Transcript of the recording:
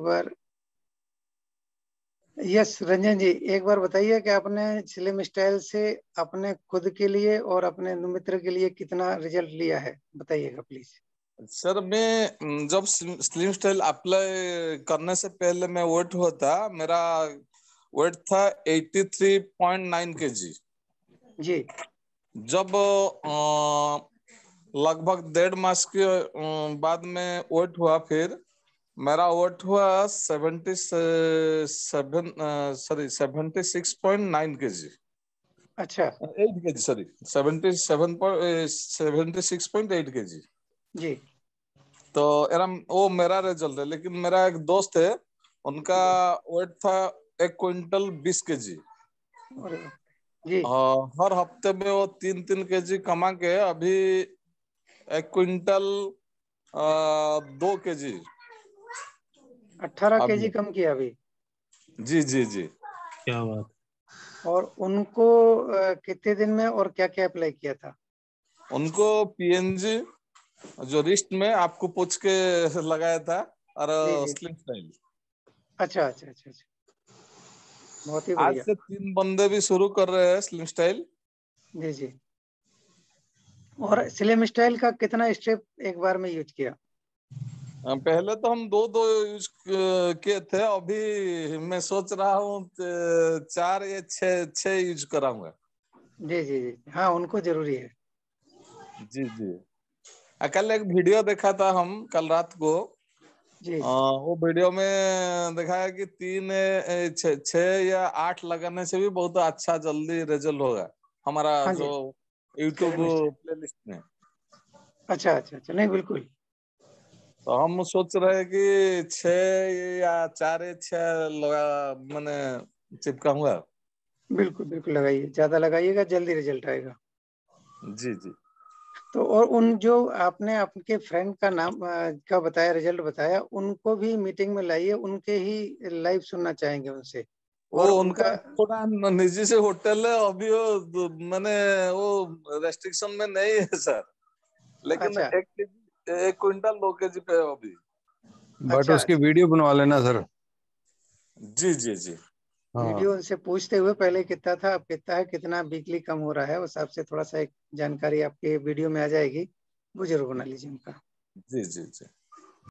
बार yes Ranjan जी एक बार बताइए कि आपने स्लिम स्टाइल से अपने खुद के लिए और अपने मित्र के लिए कितना रिजल्ट लिया है बताइएगा प्लीज सर मैं जब स्लिम स्टाइल अप्लाई करने से पहले मैं वेट हुआ था मेरा वेट था 83.9 केजी जी जब लगभग डेढ़ मास के बाद में वेट हुआ फिर मेरा वोट हुआ seventy seven sorry seventy six point nine K G अच्छा eight K G sorry seventy seven seventy six point eight K G जी तो एरम वो मेरा रिजल्ट है लेकिन मेरा एक दोस्त है उनका वेट था एक क्विंटल बीस के जी हाँ, हर हफ्ते में वो तीन तीन के जी कमा के अभी एक क्विंटल दो के जी अठारह के जी कम किया अभी जी जी जी क्या बात और उनको कितने दिन में और क्या क्या अप्लाई किया था उनको पीएनजी जो रिस्ट में आपको पूछ के लगाया था और स्टाइल अच्छा अच्छा अच्छा अच्छा बहुत ही आज से तीन बंदे भी शुरू कर रहे हैं स्लिम स्टाइल जी जी और स्लिम स्टाइल का कितना स्टेप एक बार में यूज किया हाँ, पहले तो हम दो दो यूज किए थे अभी मैं सोच रहा हूँ चार या छ यूज कराऊंगा जी जी जी हाँ उनको जरूरी है जी जी कल एक वीडियो देखा था हम कल रात को जी आ, वो वीडियो में दिखाया कि तीन छ या आठ लगाने से भी बहुत अच्छा जल्दी रिजल्ट होगा हमारा हाँ जो यूट्यूब प्ले लिस्ट में अच्छा अच्छा अच्छा नहीं बिल्कुल तो हम सोच रहे हैं कि छ या चार छ लगा मैंने चिपकाऊंगा बिल्कुल बिल्कुल लगाइए ज्यादा लगाइएगा जल्दी रिजल्ट आएगा जी जी तो और उन जो आपने आपके फ्रेंड का नाम का बताया रिजल्ट बताया उनको भी मीटिंग में लाइए उनके ही लाइव सुनना चाहेंगे उनसे वो उनका थोड़ा निजी से होटल है अभी वो मैंने वो रेस्ट्रिक्शन में नहीं है सर लेकिन अच्छा। एक चीज एक क्विंटल दो के जी पे अभी बट अच्छा, उसकी वीडियो बनवा लेना सर जी जी जी हाँ। वीडियो उनसे पूछते हुए पहले कितना था अब कितना है कितना वीकली कम हो रहा है उस हिसाब से थोड़ा सा एक जानकारी आपके वीडियो में आ जाएगी वो जरूर बना लीजिए उनका जी जी जी